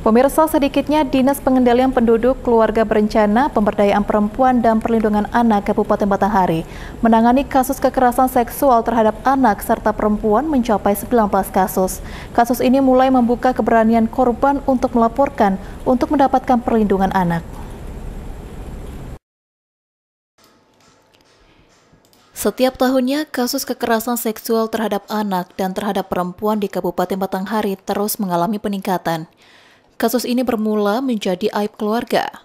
Pemirsa sedikitnya Dinas Pengendalian Penduduk Keluarga Berencana Pemberdayaan Perempuan dan Perlindungan Anak Kabupaten Batanghari menangani kasus kekerasan seksual terhadap anak serta perempuan mencapai 19 kasus. Kasus ini mulai membuka keberanian korban untuk melaporkan untuk mendapatkan perlindungan anak. Setiap tahunnya, kasus kekerasan seksual terhadap anak dan terhadap perempuan di Kabupaten Batanghari terus mengalami peningkatan. Kasus ini bermula menjadi aib keluarga,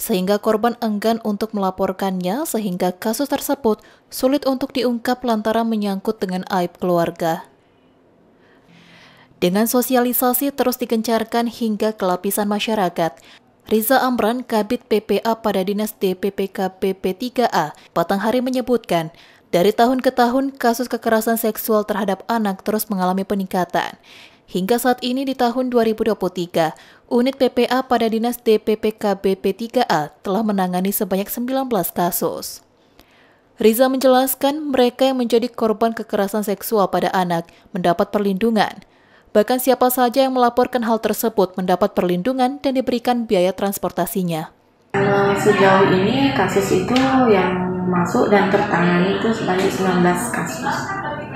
sehingga korban enggan untuk melaporkannya sehingga kasus tersebut sulit untuk diungkap lantaran menyangkut dengan aib keluarga. Dengan sosialisasi terus dikencarkan hingga ke lapisan masyarakat, Riza Amran, Kabit PPA pada Dinas DPPK PP3A, Patang Hari menyebutkan, dari tahun ke tahun, kasus kekerasan seksual terhadap anak terus mengalami peningkatan. Hingga saat ini di tahun 2023, unit PPA pada Dinas DPPKB p 3A telah menangani sebanyak 19 kasus. Riza menjelaskan mereka yang menjadi korban kekerasan seksual pada anak mendapat perlindungan. Bahkan siapa saja yang melaporkan hal tersebut mendapat perlindungan dan diberikan biaya transportasinya. Eh, sejauh ini kasus itu yang masuk dan tertangani itu sebanyak 19 kasus.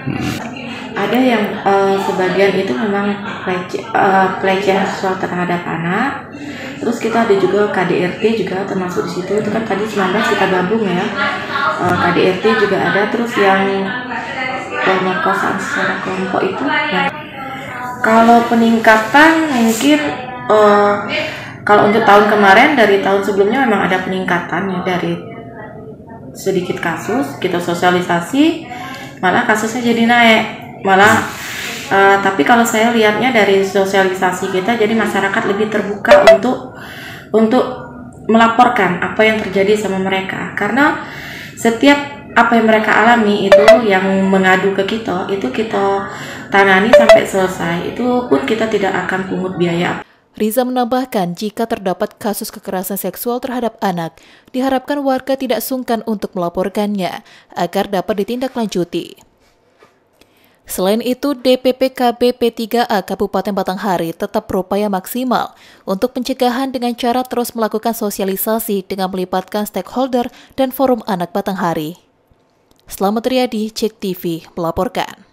Hmm ada yang uh, sebagian itu memang pelece, uh, pelecehan seksual terhadap anak terus kita ada juga KDRT juga termasuk di situ itu kan tadi 19 kita gabung ya uh, eh, KDRT juga ada terus yang pemerkosaan secara kelompok itu ya. kalau peningkatan mungkin uh, kalau untuk tahun kemarin dari tahun sebelumnya memang ada peningkatan ya dari sedikit kasus kita sosialisasi malah kasusnya jadi naik malah uh, tapi kalau saya lihatnya dari sosialisasi kita jadi masyarakat lebih terbuka untuk untuk melaporkan apa yang terjadi sama mereka karena setiap apa yang mereka alami itu yang mengadu ke kita itu kita tangani sampai selesai itu pun kita tidak akan pungut biaya Riza menambahkan, jika terdapat kasus kekerasan seksual terhadap anak, diharapkan warga tidak sungkan untuk melaporkannya agar dapat ditindaklanjuti. Selain itu, DPP P3A Kabupaten Batanghari tetap berupaya maksimal untuk pencegahan dengan cara terus melakukan sosialisasi dengan melibatkan stakeholder dan forum anak Batanghari. Selamat Riyadi, Cek TV, melaporkan.